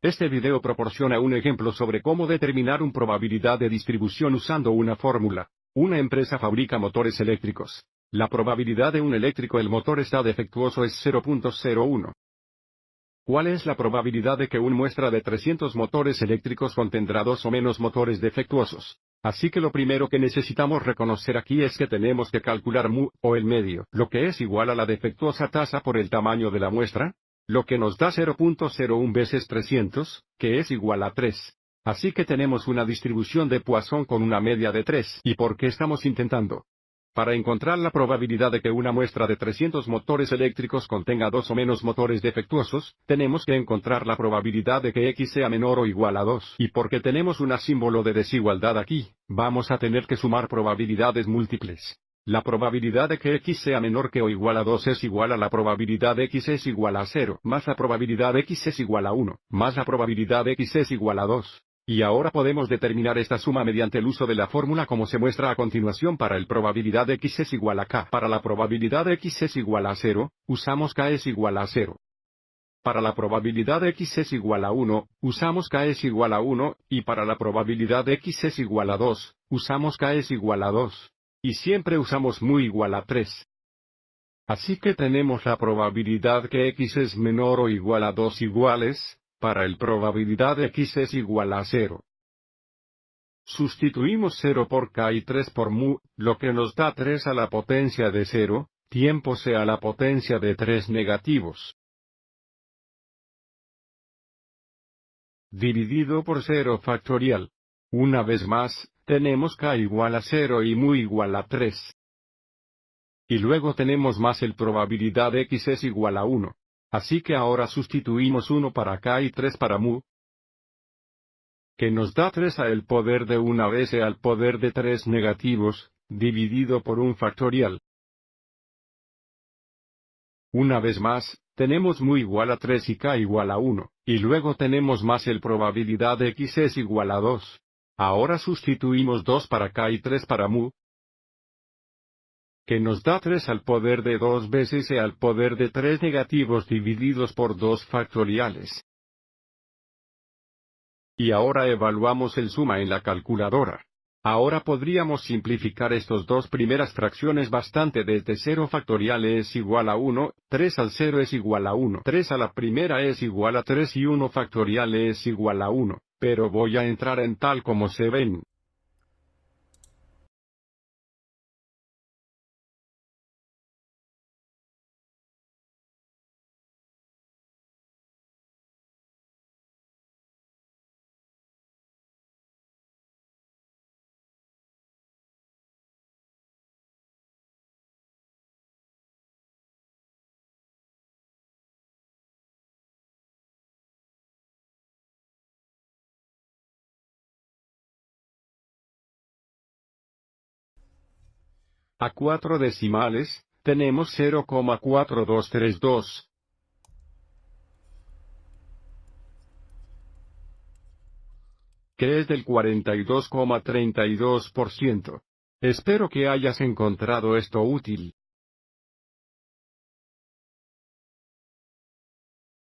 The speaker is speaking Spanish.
Este video proporciona un ejemplo sobre cómo determinar una probabilidad de distribución usando una fórmula. Una empresa fabrica motores eléctricos. La probabilidad de un eléctrico el motor está defectuoso es 0.01. ¿Cuál es la probabilidad de que un muestra de 300 motores eléctricos contendrá dos o menos motores defectuosos? Así que lo primero que necesitamos reconocer aquí es que tenemos que calcular mu o el medio, lo que es igual a la defectuosa tasa por el tamaño de la muestra, lo que nos da 0.01 veces 300, que es igual a 3. Así que tenemos una distribución de Poisson con una media de 3. ¿Y por qué estamos intentando? Para encontrar la probabilidad de que una muestra de 300 motores eléctricos contenga dos o menos motores defectuosos, tenemos que encontrar la probabilidad de que X sea menor o igual a 2. Y porque tenemos un símbolo de desigualdad aquí, vamos a tener que sumar probabilidades múltiples. La probabilidad de que x sea menor que o igual a 2 es igual a la probabilidad de x es igual a 0, más la probabilidad x es igual a 1, más la probabilidad x es igual a 2. Y ahora podemos determinar esta suma mediante el uso de la fórmula como se muestra a continuación para el probabilidad de x es igual a k. Para la probabilidad x es igual a 0, usamos k es igual a 0. Para la probabilidad x es igual a 1, usamos k es igual a 1, y para la probabilidad x es igual a 2, usamos k es igual a 2. Y siempre usamos mu igual a 3. Así que tenemos la probabilidad que x es menor o igual a 2 iguales, para el probabilidad x es igual a 0. Sustituimos 0 por k y 3 por mu, lo que nos da 3 a la potencia de 0, tiempo sea a la potencia de 3 negativos. Dividido por 0 factorial. Una vez más, tenemos k igual a 0 y mu igual a 3. Y luego tenemos más el probabilidad x es igual a 1. Así que ahora sustituimos 1 para k y 3 para mu, que nos da 3 a el poder de 1 vez e al poder de 3 negativos, dividido por un factorial. Una vez más, tenemos mu igual a 3 y k igual a 1, y luego tenemos más el probabilidad x es igual a 2. Ahora sustituimos 2 para k y 3 para mu, que nos da 3 al poder de 2 veces e al poder de 3 negativos divididos por 2 factoriales. Y ahora evaluamos el suma en la calculadora. Ahora podríamos simplificar estos dos primeras fracciones bastante desde 0 factorial es igual a 1, 3 al 0 es igual a 1, 3 a la primera es igual a 3 y 1 factorial es igual a 1 pero voy a entrar en tal como se ven, A cuatro decimales, tenemos 0,4232. que es del 42,32%. Espero que hayas encontrado esto útil.